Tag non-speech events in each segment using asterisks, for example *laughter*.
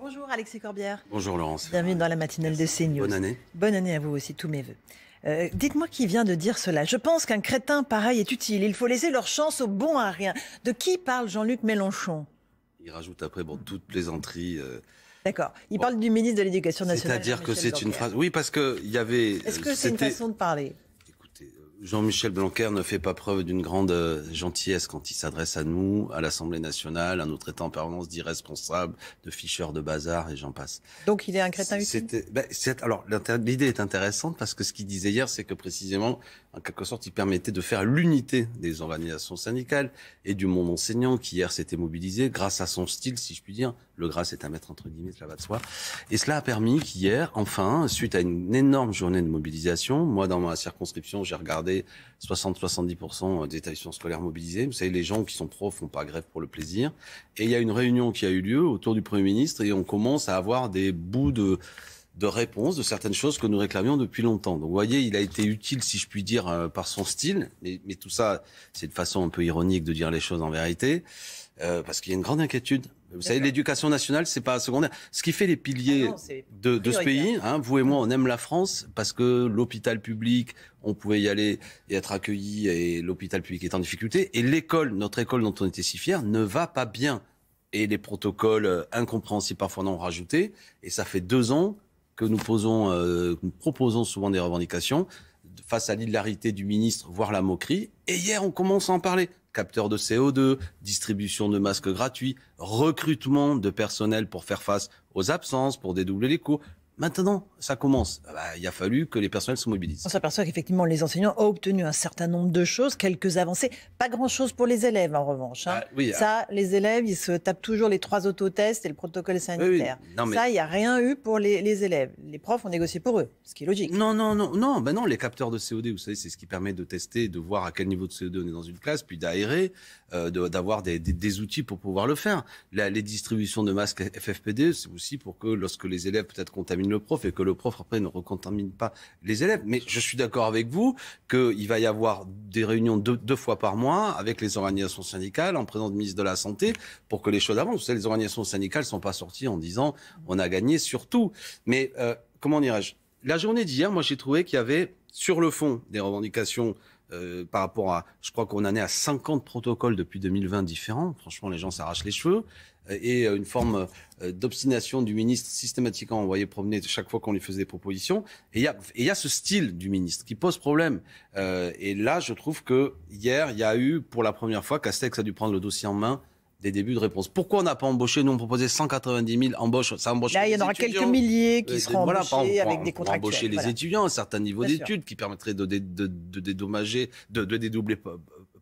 Bonjour Alexis Corbière. Bonjour Laurence. Bienvenue dans la matinale de CNews. Bonne année. Bonne année à vous aussi, tous mes voeux. Euh, dites-moi qui vient de dire cela. Je pense qu'un crétin pareil est utile. Il faut laisser leur chance au bon à rien. De qui parle Jean-Luc Mélenchon Il rajoute après, bon, toute plaisanterie. Euh. D'accord. Il parle du ministre de l'Éducation nationale. C'est-à-dire que c'est une phrase. Oui, parce qu'il y avait. Est-ce euh, que c'est une façon de parler Jean-Michel Blanquer ne fait pas preuve d'une grande euh, gentillesse quand il s'adresse à nous, à l'Assemblée nationale, à notre état en permanence d'irresponsables, de ficheurs de bazar et j'en passe. Donc il est un crétin utile ben, Alors l'idée est intéressante parce que ce qu'il disait hier, c'est que précisément, en quelque sorte, il permettait de faire l'unité des organisations syndicales et du monde enseignant qui hier s'était mobilisé grâce à son style, si je puis dire, le gras, c'est à mettre entre guillemets, cela va de soi. Et cela a permis qu'hier, enfin, suite à une énorme journée de mobilisation, moi, dans ma circonscription, j'ai regardé 60-70% des établissements scolaires mobilisés. Vous savez, les gens qui sont profs font pas grève pour le plaisir. Et il y a une réunion qui a eu lieu autour du Premier ministre et on commence à avoir des bouts de de réponse de certaines choses que nous réclamions depuis longtemps. Donc, vous voyez, il a été utile, si je puis dire, euh, par son style, mais, mais tout ça, c'est de façon un peu ironique de dire les choses en vérité, euh, parce qu'il y a une grande inquiétude vous savez, l'éducation nationale, c'est pas secondaire. Ce qui fait les piliers ah de, ce pays, hein, vous et moi, on aime la France parce que l'hôpital public, on pouvait y aller et être accueilli, et l'hôpital public est en difficulté. Et l'école, notre école dont on était si fier, ne va pas bien. Et les protocoles euh, incompréhensibles parfois non rajouté. Et ça fait deux ans que nous posons, que euh, nous proposons souvent des revendications face à l'hilarité du ministre, voire la moquerie. Et hier, on commence à en parler capteurs de CO2, distribution de masques gratuits, recrutement de personnel pour faire face aux absences, pour dédoubler les coûts. Maintenant, ça commence. Ah bah, il a fallu que les personnels se mobilisent. On s'aperçoit qu'effectivement, les enseignants ont obtenu un certain nombre de choses, quelques avancées, pas grand-chose pour les élèves en revanche. Hein. Ah, oui, ah. ça, les élèves, ils se tapent toujours les trois autotests et le protocole sanitaire. Ça, il n'y a rien eu pour les, élèves. Les profs ont négocié pour eux, ce qui est logique. Non, non, non, non, ben non les capteurs de co vous savez, c'est ce qui permet de tester, de voir à quel niveau de CO2 on est dans une classe, puis d'aérer, euh, d'avoir des, outils pour pouvoir le faire. les distributions de masques FFPD, c'est aussi pour que lorsque les élèves peut-être contaminés le prof et que le prof après ne recontamine pas les élèves. Mais je suis d'accord avec vous qu'il va y avoir des réunions deux, fois par mois avec les organisations syndicales en présence de ministre de la Santé pour que les choses avancent. Vous savez, les organisations syndicales ne sont pas sorties en disant on a gagné sur tout. Mais euh, comment dirais-je La journée d'hier, moi j'ai trouvé qu'il y avait sur le fond des revendications euh, par rapport à, je crois qu'on en est à 50 protocoles depuis 2020 différents. Franchement, les gens s'arrachent les cheveux euh, et euh, une forme d'obstination du ministre systématiquement envoyé promener chaque fois qu'on lui faisait des propositions. Et il y, y a, ce style du ministre qui pose problème. et là, je trouve que hier, il y a eu pour la première fois, Castex a dû prendre le dossier en main des débuts de réponse. Pourquoi on n'a pas embauché Nous, on proposait 190 000 embauches. Ça embauche Là, il y en aura quelques milliers euh, qui seront avec des contrats. embaucher les étudiants étudiants, un certain niveau d'études qui permettrait de, de, dédommager, de, dédoubler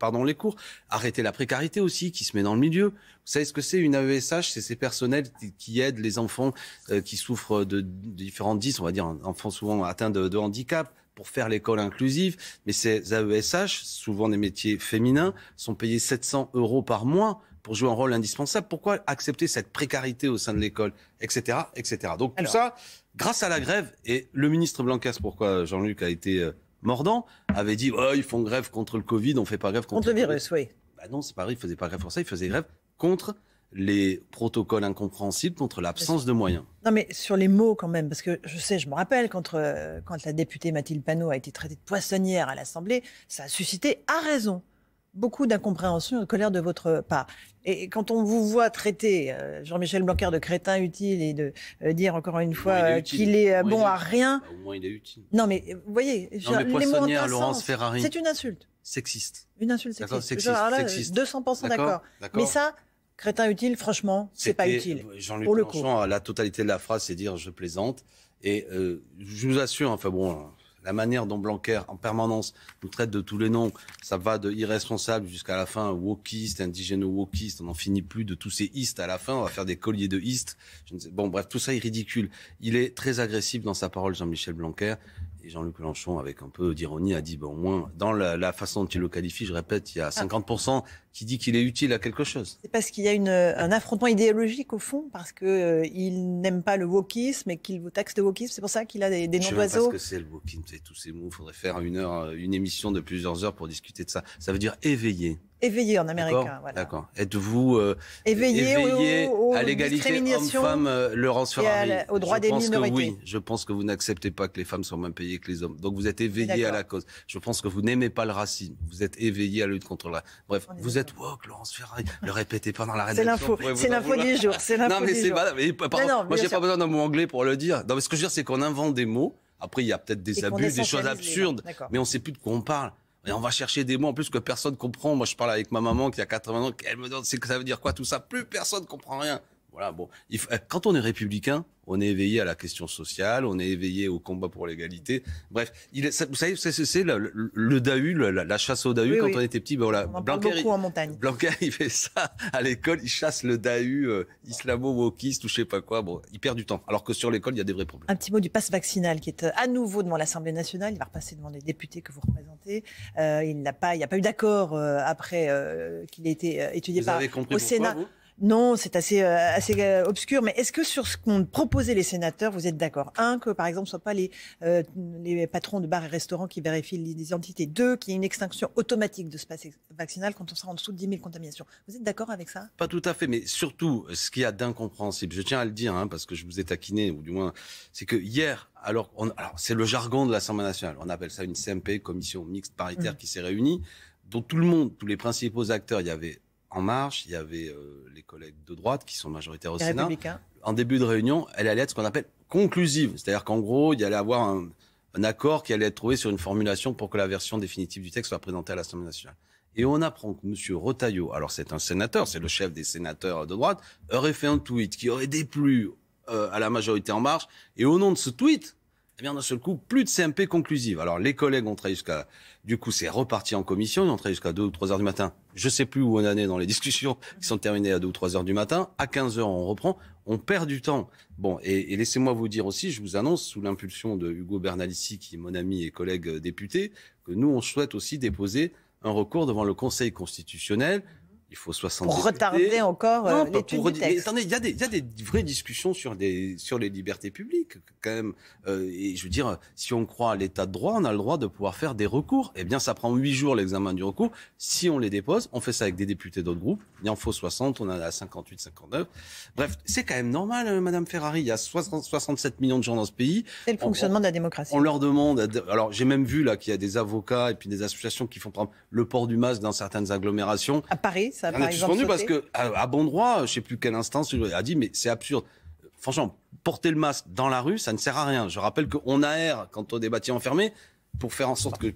pardon, les cours. Arrêter la précarité aussi qui se met dans le milieu. Vous savez ce que c'est une AESH C'est ces personnels qui, aident les enfants euh, qui souffrent de, différentes dys, on va dire, enfants souvent atteints de handicap, pour faire l'école inclusive. Mais ces AESH, souvent des métiers féminins, sont payés 700 euros par mois pour jouer un rôle indispensable. Pourquoi accepter cette précarité au sein de l'école, etc., etc. Donc tout ça, grâce à la grève et le ministre Blancas, pourquoi Jean-Luc a été euh, mordant, avait dit oh, ils font grève contre le Covid, on fait pas grève contre, contre le virus. Oui. Bah non, c'est vrai, ils faisaient pas grève pour ça, ils faisaient grève contre les protocoles incompréhensibles contre l'absence de moyens. Non, mais sur les mots quand même, parce que je sais, je me rappelle quand, euh, quand la députée Mathilde Panot a été traitée de poissonnière à l'Assemblée, ça a suscité à raison beaucoup d'incompréhension et de colère de votre part. Et quand on vous voit traiter euh, Jean-Michel Blanquer de crétin utile et de euh, dire encore une fois euh, qu'il est, bon à rien. au bah, moins il est utile. Non mais vous voyez, non, mais à Laurence Ferrari. C'est une insulte. Sexiste. Une insulte sexiste. sexiste, là, 200% d'accord. Mais ça, crétin utile, franchement, c'est pas utile. Pour luc à la totalité de la phrase, c'est dire je plaisante. Et je vous assure, enfin bon, la manière dont Blanquer, en permanence, nous traite de tous les noms, ça va de irresponsable jusqu'à la fin, wokiste, indigène wokiste on n'en finit plus de tous ces istes à la fin, on va faire des colliers de istes. Je ne sais... Bon, bref, tout ça est ridicule. Il est très agressif dans sa parole, Jean-Michel Blanquer. Et Jean-Luc Mélenchon, avec un peu d'ironie, a dit, bon, au moins, dans la, la façon dont il le qualifie, je répète, il y a 50% ah qui dit qu'il est utile à quelque chose. C'est parce qu'il y a une, un affrontement idéologique au fond, parce qu'il euh, il n'aime pas le wokisme et qu'il vous taxe de wokisme. C'est pour ça qu'il a des, noms d'oiseaux. Je sais pas ce que c'est le wokisme, tous ces mots. Il faudrait faire une heure, euh, une émission de plusieurs heures pour discuter de ça. Ça veut dire éveiller. Éveillé en américain, hein, D'accord. Êtes-vous euh, éveillé, à l'égalité homme-femme, euh, Laurence Ferrari Au droit je des pense minorités. Que oui, je pense que vous n'acceptez pas que les femmes soient moins payées que les hommes. Donc vous êtes éveillé à la cause. Je pense que vous n'aimez pas le racisme. Vous êtes éveillé à la lutte contre la. Bref, vous êtes le répéter pendant la rédaction. C'est l'info, du jour, Non, mais c'est pas, moi j'ai pas besoin d'un mot anglais pour le dire. Non, mais ce que je veux dire, c'est qu'on invente des mots. Après, il y a peut-être des abus, des choses absurdes, mais on sait plus de quoi on parle. Et on va chercher des mots en plus que personne comprend. Moi, je parle avec ma maman qui a 80 ans, elle me demande c'est que ça veut dire quoi tout ça. Plus personne comprend rien. Voilà, bon. Euh, quand on est républicain, on est éveillé à la question sociale, on est éveillé au combat pour l'égalité. Bref, il vous savez, c'est le, le, dahu, la, chasse au dahu quand on était petit. Ben voilà, on en en montagne. Blanquer, il fait ça à l'école, il chasse le dahu euh, islamo-wokiste ou je sais pas quoi. Bon, il perd du temps. Alors que sur l'école, il y a des vrais problèmes. Un petit mot du passe vaccinal qui est euh, à nouveau devant l'Assemblée nationale. Il va repasser devant les députés que vous représentez. Euh, il n'a pas, il n'y a pas eu d'accord après qu'il ait été étudié par, avez au Sénat. Non, c'est assez, euh, assez euh, obscur. Mais est-ce que sur ce qu'ont proposé les sénateurs, vous êtes d'accord Un, que par exemple, ce ne soient pas les, euh, les patrons de bars et restaurants qui vérifient les identités. Deux, qu'il y ait une extinction automatique de ce passé vaccinal quand on sera en dessous de 10 000 contaminations. Vous êtes d'accord avec ça Pas tout à fait, mais surtout, ce qu'il y a d'incompréhensible, je tiens à le dire, hein, parce que je vous ai taquiné, ou du moins, c'est que hier, alors, c'est le jargon de l'Assemblée nationale, on appelle ça une CMP, commission mixte paritaire mm. qui s'est réunie, dont tout le monde, tous les principaux acteurs il y avait... En Marche, il y avait euh, les collègues de droite qui sont majoritaires au Sénat. Hein. En début de réunion, elle allait être ce qu'on appelle conclusive. C'est-à-dire qu'en gros, il y allait avoir un, accord qui allait être trouvé sur une formulation pour que la version définitive du texte soit présentée à l'Assemblée nationale. Et on apprend que M. Rotaillot, alors c'est un sénateur, c'est le chef des sénateurs de droite, aurait fait un tweet qui aurait déplu euh, à la majorité En Marche. Et au nom de ce tweet, eh bien, d'un seul coup, plus de CMP conclusive. Alors, les collègues ont travaillé jusqu'à, du coup, c'est reparti en commission, ils ont travaillé jusqu'à 2 ou 3 heures du matin. Je sais plus où on en est dans les *laughs* discussions qui sont terminées à 2 ou 3 heures du matin. À 15 heures, on reprend. On perd du temps. Bon, et, et laissez-moi vous dire aussi, je vous annonce, sous l'impulsion de Hugo Bernalici, qui est mon ami et collègue député, que nous, on souhaite aussi déposer un recours devant le Conseil constitutionnel il faut 60 Pour retarder encore non, euh, l'étude attendez, il y, a des, y, a des vraies discussions sur, des, sur les libertés publiques, quand même. Euh, et je veux dire, si on croit à l'état de droit, on a le droit de pouvoir faire des recours. Eh bien, ça prend huit jours l'examen du recours. Si on les dépose, on fait ça avec des députés d'autres groupes. Il en faut 60, on en a 58, 59. Bref, c'est quand même normal, euh, Madame Ferrari. Il y a 67 millions de gens dans ce pays. C'est le fonctionnement de la démocratie. On leur demande... Alors, j'ai même vu là qu'il y a des avocats et puis des associations qui font, prendre le port du masque dans certaines agglomérations. À Paris, ça on exemple. parce que, à, bon droit, euh, je ne sais plus quelle instance a dit, mais c'est absurde. Franchement, porter le masque dans la rue, ça ne sert à rien. Je rappelle qu'on aère quand on est bâtiments fermés pour faire en sorte que.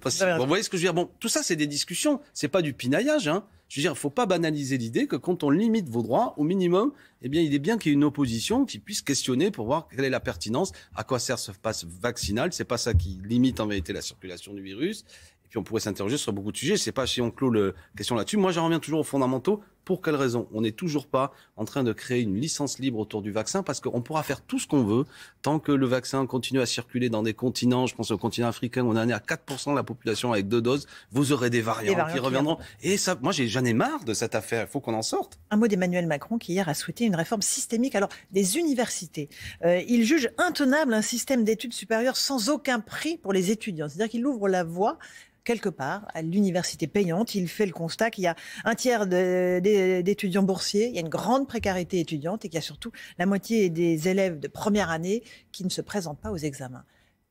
Vous voyez ce que je veux dire Bon, tout ça, c'est des discussions. ce n'est pas du pinaillage. Hein. Je veux dire, il faut pas banaliser l'idée que quand on limite vos droits, au minimum, eh bien, il est bien qu'il y ait une opposition qui puisse questionner pour voir quelle est la pertinence, à quoi sert ce passe vaccinal. C'est pas ça qui limite en vérité la circulation du virus puis on pourrait s'interroger sur beaucoup de sujets. Je sais pas si on clôt la question là-dessus. Moi, j'en reviens toujours aux fondamentaux. Pour quelle raison On n'est toujours pas en train de créer une licence libre autour du vaccin parce qu'on pourra faire tout ce qu'on veut tant que le vaccin continue à circuler dans des continents. Je pense au continent africain, on est à 4% de la population avec deux doses. Vous aurez des variants, qui reviendront. Et ça, moi, j'en ai marre de cette affaire. Il faut qu'on en sorte. Un mot d'Emmanuel Macron qui hier a souhaité une réforme systémique. Alors, des universités. Euh, il juge intenable un système d'études supérieures sans aucun prix pour les étudiants. C'est-à-dire qu'il ouvre la voie quelque part à l'université payante. Il fait le constat qu'il y a un tiers des euh, d'étudiants boursiers, il y a une grande précarité étudiante et qu'il y a surtout la moitié des élèves de première année qui ne se présentent pas aux examens.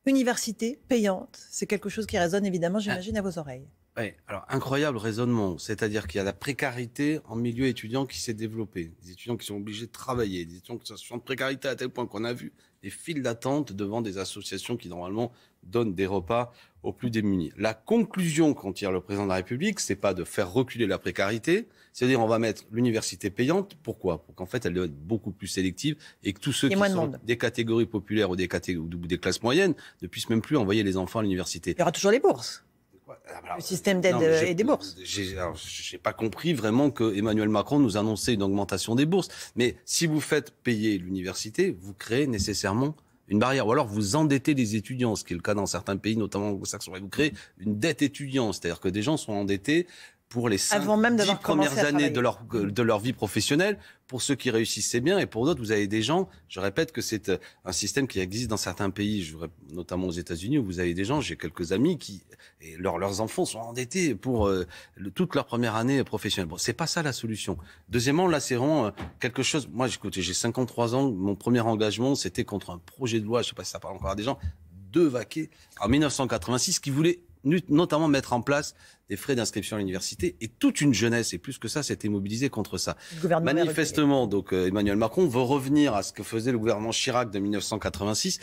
Université payante, c'est quelque chose qui résonne évidemment, ah. j'imagine, à vos oreilles. Oui, alors incroyable raisonnement. C'est-à-dire qu'il y a la précarité en milieu étudiant qui s'est développée. Des étudiants qui sont obligés de travailler, des étudiants qui sont en précarité à tel point qu'on a vu des files d'attente devant des associations qui normalement donnent des repas aux plus démunis. La conclusion qu'en tire le président de la République, c'est pas de faire reculer la précarité, c'est-à-dire on va mettre l'université payante. Pourquoi Pour qu'en fait elle doit être beaucoup plus sélective et que tous ceux qui sont des catégories populaires ou des, ou des classes moyennes ne puissent même plus envoyer les enfants à l'université. Il y aura toujours les bourses. Ah, bah, le système d'aide et des bourses. J'ai pas compris vraiment que Emmanuel Macron nous annonçait une augmentation des bourses. Mais si vous faites payer l'université, vous créez nécessairement une barrière. Ou alors vous endettez les étudiants, ce qui est le cas dans certains pays, notamment au Saxon. Vous créez une dette étudiante, c'est-à-dire que des gens sont endettés pour les cinq premières années de leur, euh, de leur vie professionnelle. Pour ceux qui réussissaient bien et pour d'autres, vous avez des gens, je répète que c'est euh, un système qui existe dans certains pays, notamment aux États-Unis, où vous avez des gens, j'ai quelques amis qui, et leurs enfants sont endettés pour euh, toute leur première année professionnelle. Bon, c'est pas ça la solution. Deuxièmement, là, c'est vraiment quelque chose. Moi, écoutez, j'ai 53 ans, mon premier engagement, c'était contre un projet de loi, je sais pas si ça parle encore à des gens, de Vaquet, en 1986, qui voulait notamment mettre en place des frais d'inscription à l'université et toute une jeunesse et plus que ça s'était mobilisée contre ça. Manifestement, donc euh, Emmanuel Macron veut revenir à ce que faisait le gouvernement Chirac de 1986.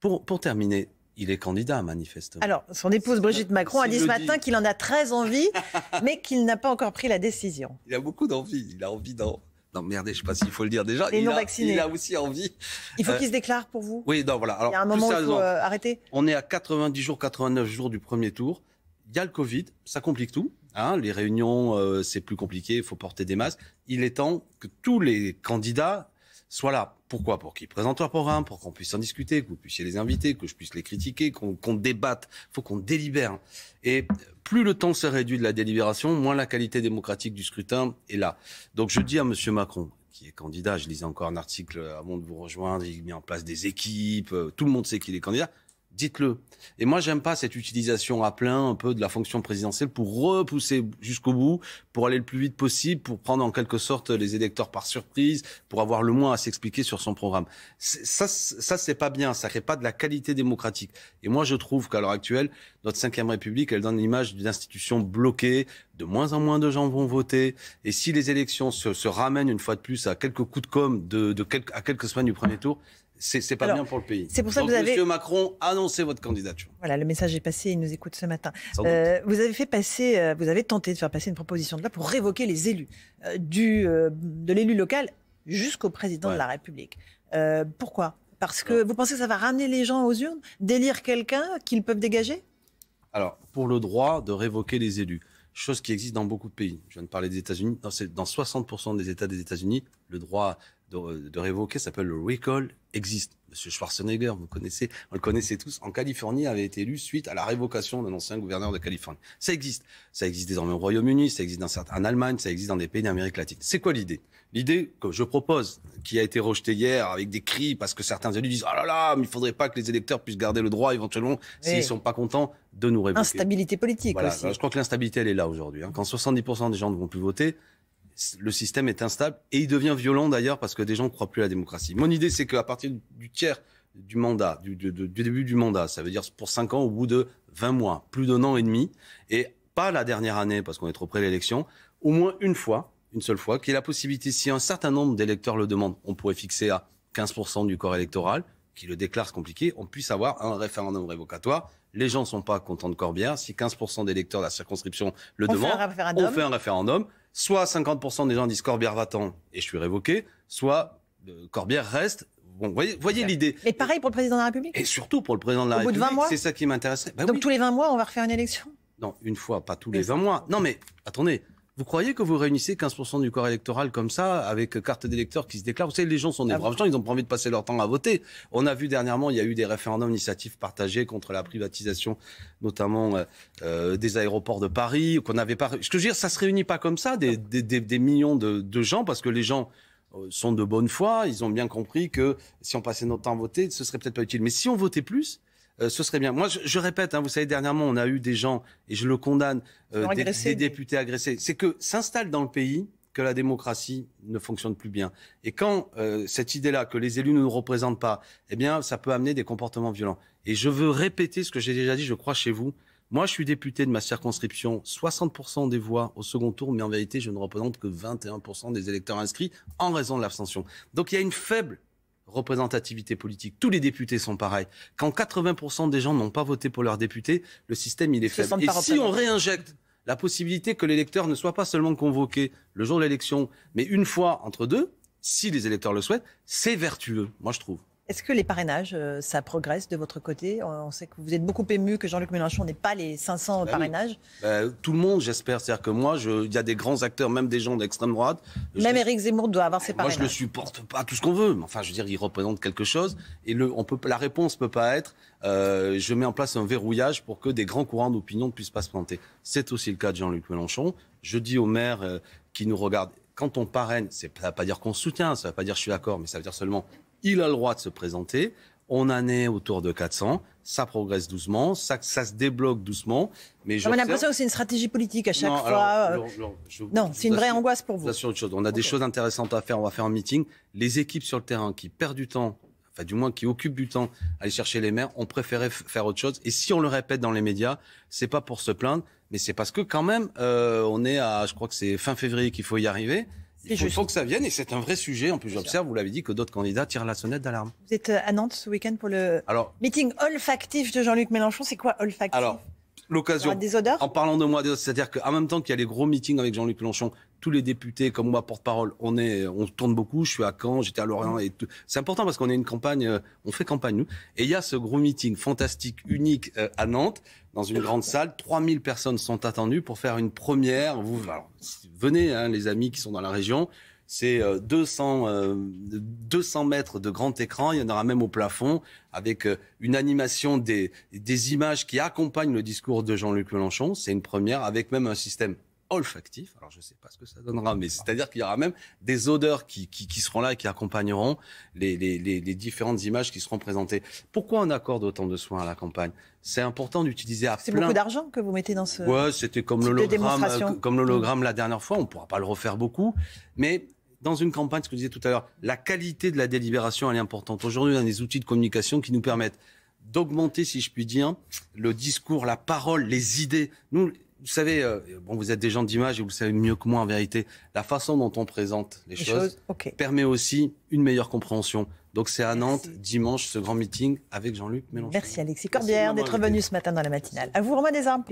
Pour, pour terminer, il est candidat, manifestement. Alors, son épouse Brigitte Macron a dit ce matin qu'il en a très envie, *laughs* mais qu'il n'a pas encore pris la décision. Il a beaucoup d'envie, il a envie d'en merde je ne sais pas s'il faut le dire déjà. il, a, il a aussi envie. Il faut euh, qu'il se déclare pour vous Oui, non, voilà. Alors, il y a un moment où euh, arrêter. On est à 90 jours, 89 jours du premier tour. Il y a le Covid, ça complique tout. Hein. les réunions, euh, c'est plus compliqué, il faut porter des masques. Il est temps que tous les candidats Soit là. Pourquoi Pour qu'ils présentent leur programme, pour qu'on puisse en discuter, que vous puissiez les inviter, que je puisse les critiquer, qu'on débatte. Il faut qu'on délibère. Et plus le temps se réduit de la délibération, moins la qualité démocratique du scrutin est là. Donc je dis à Monsieur Macron, qui est candidat, je lisais encore un article avant euh, de vous rejoindre, il met en place des équipes, euh, tout le monde sait qu'il est candidat, dites-le. Et moi, j'aime pas cette utilisation à plein un peu de la fonction présidentielle pour repousser jusqu'au bout, pour aller le plus vite possible, pour prendre en quelque sorte les électeurs par surprise, pour avoir le moins à s'expliquer sur son programme. Ça, ça c'est pas bien. Ça crée pas de la qualité démocratique. Et moi, je trouve qu'à l'heure actuelle, notre cinquième République, elle donne l'image d'une institution bloquée. De moins en moins de gens vont voter. Et si les élections se, ramènent une fois de plus à quelques coups de com de, de quelques, à quelques semaines du premier tour, c'est pas bien pour le pays. C'est pour ça que vous avez. Monsieur Macron, annoncez votre candidature. Voilà, le message est passé, il nous écoute ce matin. Euh, vous avez fait passer, euh, vous avez tenté de faire passer une proposition de loi pour révoquer les élus, euh, du, de l'élu local jusqu'au président de la République. pourquoi Parce que vous pensez que ça va ramener les gens aux urnes, délire quelqu'un qu'ils peuvent dégager Alors, pour le droit de révoquer les élus, chose qui existe dans beaucoup de pays. Je viens de parler des États-Unis. Dans 60% des États des États-Unis, le droit de, de révoquer s'appelle le recall existe. Monsieur Schwarzenegger, vous connaissez, on le connaissait tous, en Californie avait été élu suite à la révocation d'un ancien gouverneur de Californie. Ça existe. Ça existe désormais au Royaume-Uni, ça existe dans certains, en Allemagne, ça existe dans des pays d'Amérique latine. C'est quoi l'idée L'idée que je propose, qui a été rejetée hier avec des cris parce que certains élus disent « Ah oh là là, mais il faudrait pas que les électeurs puissent garder le droit éventuellement s'ils ne sont pas contents de nous révoquer. » Instabilité politique aussi. je crois que l'instabilité, elle est là aujourd'hui. Hein. Quand 70% des gens ne vont plus voter, le système est instable et il devient violent d'ailleurs parce que des gens ne croient plus à la démocratie. Mon idée, c'est qu'à partir du tiers du mandat, du, début du mandat, ça veut dire pour 5 ans au bout de 20 mois, plus d'un an et demi, et pas la dernière année parce qu'on est trop près de l'élection, au moins une fois, une seule fois, qu'il y ait la possibilité, si un certain nombre d'électeurs le demandent, on pourrait fixer à 15% du corps électoral, qui le déclare compliqué, on puisse avoir un référendum révocatoire. Les gens ne sont pas contents de Corbière. Si 15% d'électeurs de la circonscription le demandent, on fait un référendum soit 50% des gens disent Corbière va-t'en et je suis révoqué, soit euh, Corbière reste. Bon, voyez, l'idée. Et pareil pour le président de la République Et surtout pour le président de la République. Au mois C'est ça qui m'intéressait. Ben Donc tous les 20 mois, on va refaire une élection Non, une fois, pas tous les 20 mois. Non mais, attendez, vous croyez que vous réunissez 15% du corps électoral comme ça, avec euh, carte d'électeur qui se déclare Vous savez, les gens sont des ah braves gens, ils ont pas envie de passer leur temps à voter. On a vu dernièrement, il y a eu des référendums d'initiatives partagées contre la privatisation, notamment euh, euh, des aéroports de Paris, qu'on n'avait pas. Je veux dire, ça se réunit pas comme ça, des, millions de, de gens, parce que les gens sont de bonne foi, ils ont bien compris que si on passait notre temps à voter, ce serait peut-être pas utile. Mais si on votait plus, euh, ce serait bien. Moi, je, répète, hein, vous savez, dernièrement, on a eu des gens, et je le condamne, euh, des, députés agressés. C'est que s'installe dans le pays que la démocratie ne fonctionne plus bien. Et quand euh, cette idée-là, que les élus ne nous représentent pas, eh bien, ça peut amener des comportements violents. Et je veux répéter ce que j'ai déjà dit, je crois, chez vous. Moi, je suis député de ma circonscription, 60% des voix au second tour, mais en vérité, je ne représente que 21% des électeurs inscrits en raison de l'abstention. Donc, il y a une faible représentativité politique. Tous les députés sont pareils. Quand 80% des gens n'ont pas voté pour leurs député, le système il est faible. Et si on réinjecte la possibilité que l'électeur ne soit pas seulement convoqué le jour de l'élection, mais une fois entre deux, si les électeurs le souhaitent, c'est vertueux, moi je trouve. Est-ce que les parrainages, euh, ça progresse de votre côté On sait que vous êtes beaucoup ému que Jean-Luc Mélenchon n'ait pas les 500 ah parrainages. Ben, tout le monde, j'espère. C'est-à-dire que moi, il y a des grands acteurs, même des gens d'extrême droite. Même Éric Zemmour doit avoir ses parrainages. Moi, je ne supporte pas tout ce qu'on veut. Mais enfin, je veux dire, il représente quelque chose. Et le, on peut, la réponse ne peut pas être euh, je mets en place un verrouillage pour que des grands courants d'opinion ne puissent pas se planter. C'est aussi le cas de Jean-Luc Mélenchon. Je dis aux maires euh, qui nous regardent quand on parraine, ça ne veut pas dire qu'on soutient, ça ne veut pas dire je suis d'accord, mais ça veut dire seulement il a le droit de se présenter. On en est autour de 400. Ça progresse doucement, ça, ça se débloque doucement. Mais on a l'impression que c'est une stratégie politique à chaque fois. non, c'est une vraie angoisse pour vous. chose. On a des choses intéressantes à faire. On va faire un meeting. Les équipes sur le terrain qui perdent du temps, enfin du moins qui occupent du temps à aller chercher les maires, ont préféré faire autre chose. Et si on le répète dans les médias, c'est pas pour se plaindre, mais c'est parce que quand même, euh, on est à, je crois que c'est fin février qu'il faut y arriver. Il faut, que ça vienne et c'est un vrai sujet. En plus, j'observe, vous l'avez dit, que d'autres candidats tirent la sonnette d'alarme. Vous êtes euh, à Nantes ce week-end pour le meeting olfactif de Jean-Luc Mélenchon. C'est quoi olfactif l'occasion. Des odeurs En parlant de moi, c'est-à-dire qu'en même temps qu'il y a les gros meetings avec Jean-Luc Mélenchon, tous les députés, comme moi, porte-parole, on, est, on tourne beaucoup. Je suis à Caen, j'étais à Lorient. et C'est important parce qu'on est une campagne, euh, on fait campagne, nous. Et il y a ce gros meeting fantastique, unique euh, à Nantes, dans une grande salle. 3000 personnes sont attendues pour faire une première. Vous, venez, hein, les amis qui sont dans la région. C'est 200, euh, 200 euh, mètres de grand écran, il y en aura même au plafond, avec euh, une animation des, des images qui accompagnent le discours de Jean-Luc Mélenchon. C'est une première, avec même un système olfactif. Alors je ne sais pas ce que ça donnera, mais c'est-à-dire qu'il y aura même des odeurs qui, qui, qui seront là et qui accompagneront les, les, les, différentes images qui seront présentées. Pourquoi on accorde autant de soins à la campagne C'est important d'utiliser à C'est beaucoup d'argent que vous mettez dans ce. Ouais, c'était comme l'hologramme, comme mm. l'hologramme la dernière fois. On ne pourra pas le refaire beaucoup, mais dans une campagne, ce que je disais tout à l'heure, la qualité de la délibération, elle est importante. Aujourd'hui, on a des outils de communication qui nous permettent d'augmenter, si je puis dire, le discours, la parole, les idées. Nous, vous savez, euh, bon, vous êtes des gens d'image et vous le savez mieux que moi en vérité, la façon dont on présente les, choses, permet aussi une meilleure compréhension. Donc c'est à Nantes, dimanche, ce grand meeting avec Jean-Luc Mélenchon. Merci Alexis Corbière d'être venu ce matin dans la matinale. À vous Romain Desarmes.